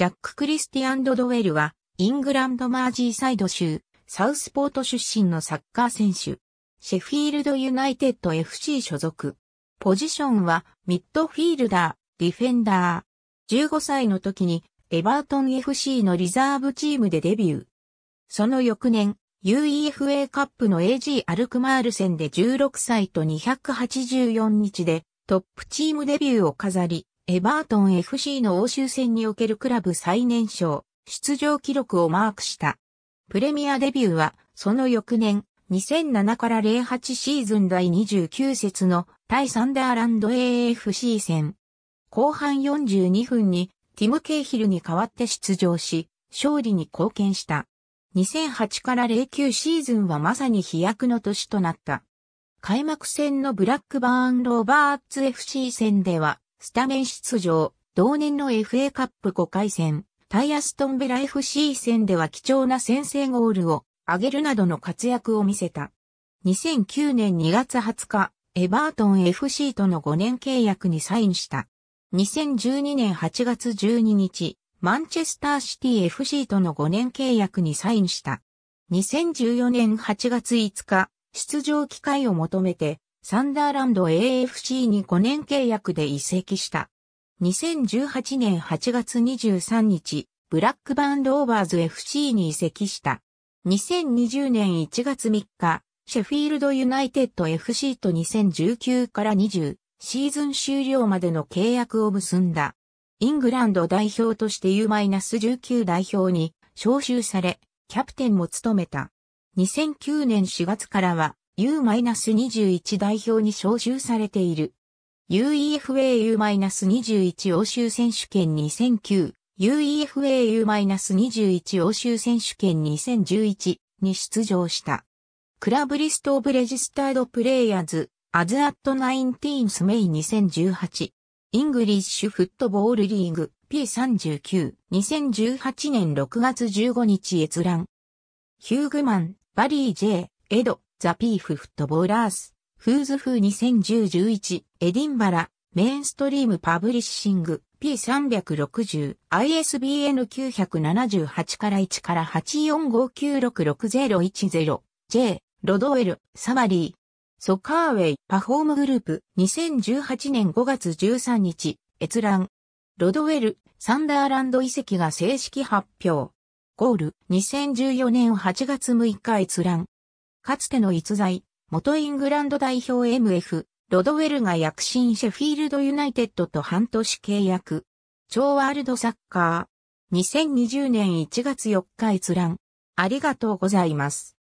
ジャック・クリスティアン・ドドウェルは、イングランド・マージーサイド州、サウスポート出身のサッカー選手。シェフィールド・ユナイテッド FC 所属。ポジションは、ミッドフィールダー、ディフェンダー。15歳の時に、エバートン FC のリザーブチームでデビュー。その翌年、UEFA カップの AG アルクマール戦で16歳と284日でトップチームデビューを飾り、エバートン FC の欧州戦におけるクラブ最年少、出場記録をマークした。プレミアデビューは、その翌年、2007から08シーズン第29節の対サンダーランド AFC 戦。後半42分にティム・ケイヒルに代わって出場し、勝利に貢献した。2008から09シーズンはまさに飛躍の年となった。開幕戦のブラックバーン・ローバーツ FC 戦では、スタメン出場、同年の FA カップ5回戦、タイアストンベラ FC 戦では貴重な先制ゴールを挙げるなどの活躍を見せた。2009年2月20日、エバートン FC との5年契約にサインした。2012年8月12日、マンチェスターシティ FC との5年契約にサインした。2014年8月5日、出場機会を求めて、サンダーランド AFC に5年契約で移籍した。2018年8月23日、ブラックバンドオーバーズ FC に移籍した。2020年1月3日、シェフィールドユナイテッド FC と2019から20シーズン終了までの契約を結んだ。イングランド代表として U-19 代表に招集され、キャプテンも務めた。2009年4月からは U-21 代表に招集されている。UEFAU-21 欧州選手権2009、UEFAU-21 欧州選手権2011に出場した。クラブリストオブレジスタードプレイヤーズ、アズアットナインティーンスメイ2018。イングリッシュフットボールリーグ P39、2018年6月15日閲覧。ヒューグマン、バリー J、エド、ザ・ピーフ・フットボーラース、フーズ・フー2010-11、エディンバラ、メインストリーム・パブリッシング、P360、ISBN 978から1から845966010、J、ロドウェル、サマリー、ソカーウェイ、パフォームグループ、2018年5月13日、閲覧、ロドウェル、サンダーランド遺跡が正式発表。ゴール、2014年8月6日閲覧。かつての逸材、元イングランド代表 MF、ロドウェルが躍進シェフィールドユナイテッドと半年契約。超ワールドサッカー。2020年1月4日閲覧。ありがとうございます。